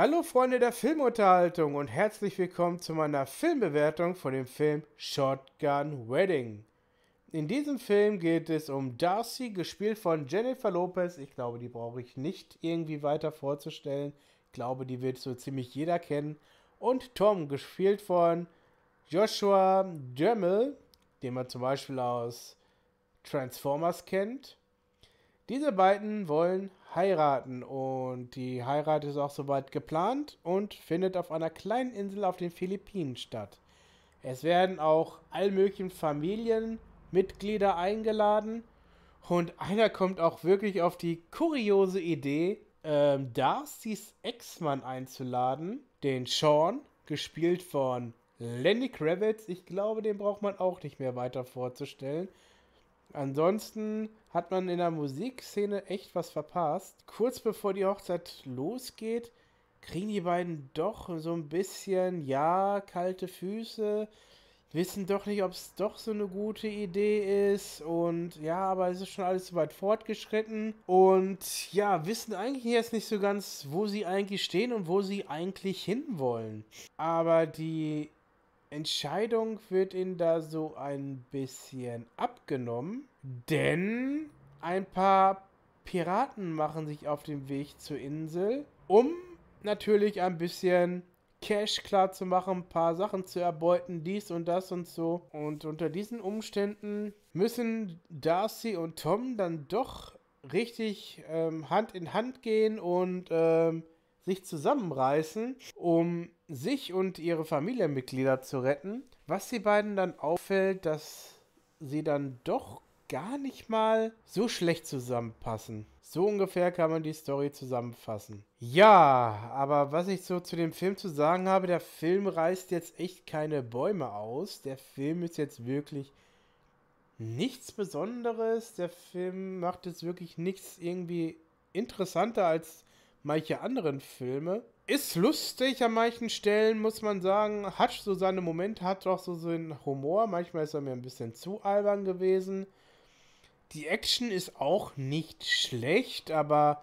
Hallo Freunde der Filmunterhaltung und herzlich willkommen zu meiner Filmbewertung von dem Film Shotgun Wedding. In diesem Film geht es um Darcy, gespielt von Jennifer Lopez. Ich glaube, die brauche ich nicht irgendwie weiter vorzustellen. Ich glaube, die wird so ziemlich jeder kennen. Und Tom, gespielt von Joshua Dremmel, den man zum Beispiel aus Transformers kennt. Diese beiden wollen heiraten und die Heirat ist auch soweit geplant und findet auf einer kleinen Insel auf den Philippinen statt. Es werden auch all möglichen Familienmitglieder eingeladen und einer kommt auch wirklich auf die kuriose Idee, ähm, Darcy's Ex-Mann einzuladen, den Sean, gespielt von Lenny Kravitz. Ich glaube, den braucht man auch nicht mehr weiter vorzustellen. Ansonsten hat man in der Musikszene echt was verpasst. Kurz bevor die Hochzeit losgeht, kriegen die beiden doch so ein bisschen, ja, kalte Füße, wissen doch nicht, ob es doch so eine gute Idee ist und ja, aber es ist schon alles so weit fortgeschritten und ja, wissen eigentlich jetzt nicht so ganz, wo sie eigentlich stehen und wo sie eigentlich hinwollen. Aber die Entscheidung wird ihnen da so ein bisschen abgenommen, denn ein paar Piraten machen sich auf den Weg zur Insel, um natürlich ein bisschen Cash klar zu machen, ein paar Sachen zu erbeuten, dies und das und so. Und unter diesen Umständen müssen Darcy und Tom dann doch richtig ähm, Hand in Hand gehen und ähm, sich zusammenreißen, um sich und ihre Familienmitglieder zu retten. Was sie beiden dann auffällt, dass sie dann doch gar nicht mal so schlecht zusammenpassen. So ungefähr kann man die Story zusammenfassen. Ja, aber was ich so zu dem Film zu sagen habe, der Film reißt jetzt echt keine Bäume aus. Der Film ist jetzt wirklich nichts Besonderes. Der Film macht jetzt wirklich nichts irgendwie interessanter als manche anderen Filme. Ist lustig an manchen Stellen, muss man sagen. Hat so seine Momente, hat doch so seinen Humor. Manchmal ist er mir ein bisschen zu albern gewesen. Die Action ist auch nicht schlecht, aber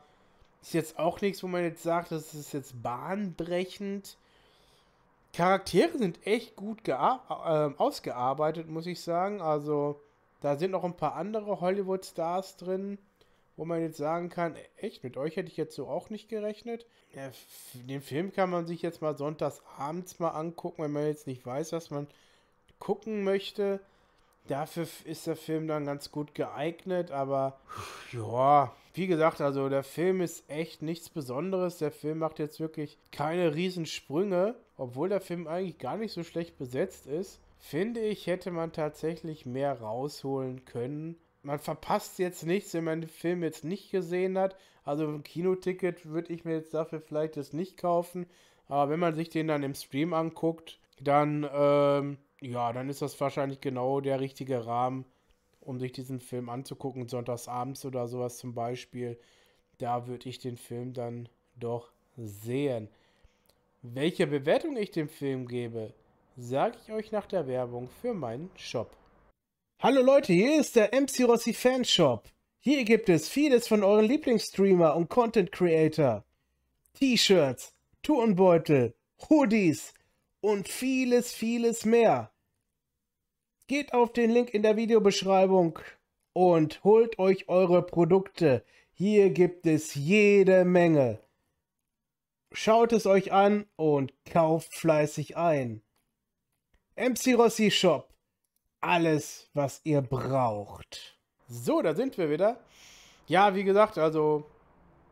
ist jetzt auch nichts, wo man jetzt sagt, das ist jetzt bahnbrechend. Charaktere sind echt gut äh, ausgearbeitet, muss ich sagen. Also, da sind noch ein paar andere Hollywood-Stars drin wo man jetzt sagen kann, echt, mit euch hätte ich jetzt so auch nicht gerechnet. Den Film kann man sich jetzt mal sonntags abends mal angucken, wenn man jetzt nicht weiß, was man gucken möchte. Dafür ist der Film dann ganz gut geeignet, aber ja, wie gesagt, also der Film ist echt nichts Besonderes. Der Film macht jetzt wirklich keine Riesensprünge, obwohl der Film eigentlich gar nicht so schlecht besetzt ist. Finde ich, hätte man tatsächlich mehr rausholen können man verpasst jetzt nichts, wenn man den Film jetzt nicht gesehen hat. Also ein Kinoticket würde ich mir jetzt dafür vielleicht jetzt nicht kaufen. Aber wenn man sich den dann im Stream anguckt, dann, ähm, ja, dann ist das wahrscheinlich genau der richtige Rahmen, um sich diesen Film anzugucken. Sonntagsabends oder sowas zum Beispiel. Da würde ich den Film dann doch sehen. Welche Bewertung ich dem Film gebe, sage ich euch nach der Werbung für meinen Shop. Hallo Leute, hier ist der MC Rossi Fanshop. Hier gibt es vieles von euren Lieblingsstreamer und Content Creator. T-Shirts, Turnbeutel, Hoodies und vieles, vieles mehr. Geht auf den Link in der Videobeschreibung und holt euch eure Produkte. Hier gibt es jede Menge. Schaut es euch an und kauft fleißig ein. MC Rossi Shop alles, was ihr braucht. So, da sind wir wieder. Ja, wie gesagt, also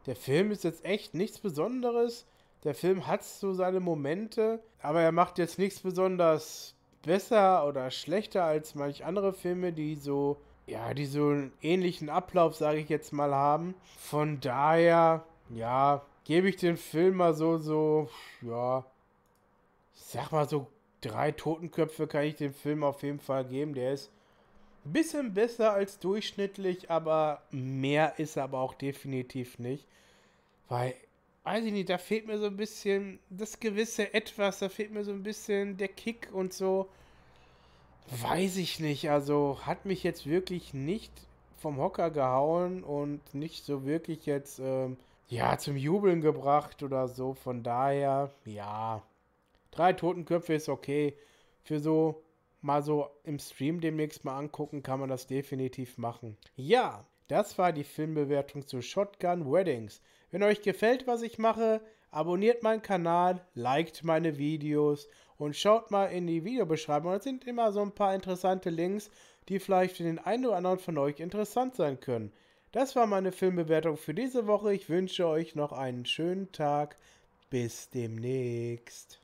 der Film ist jetzt echt nichts Besonderes. Der Film hat so seine Momente, aber er macht jetzt nichts besonders besser oder schlechter als manch andere Filme, die so, ja, die so einen ähnlichen Ablauf, sage ich jetzt mal, haben. Von daher, ja, gebe ich den Film mal so, so, ja, ich sag mal so drei Totenköpfe kann ich dem Film auf jeden Fall geben. Der ist ein bisschen besser als durchschnittlich, aber mehr ist er aber auch definitiv nicht. Weil, weiß ich nicht, da fehlt mir so ein bisschen das gewisse Etwas, da fehlt mir so ein bisschen der Kick und so. Weiß ich nicht, also hat mich jetzt wirklich nicht vom Hocker gehauen und nicht so wirklich jetzt, ähm, ja, zum Jubeln gebracht oder so. Von daher, ja, Drei Totenköpfe ist okay. Für so mal so im Stream demnächst mal angucken, kann man das definitiv machen. Ja, das war die Filmbewertung zu Shotgun Weddings. Wenn euch gefällt, was ich mache, abonniert meinen Kanal, liked meine Videos und schaut mal in die Videobeschreibung. Da sind immer so ein paar interessante Links, die vielleicht für den einen oder anderen von euch interessant sein können. Das war meine Filmbewertung für diese Woche. Ich wünsche euch noch einen schönen Tag. Bis demnächst.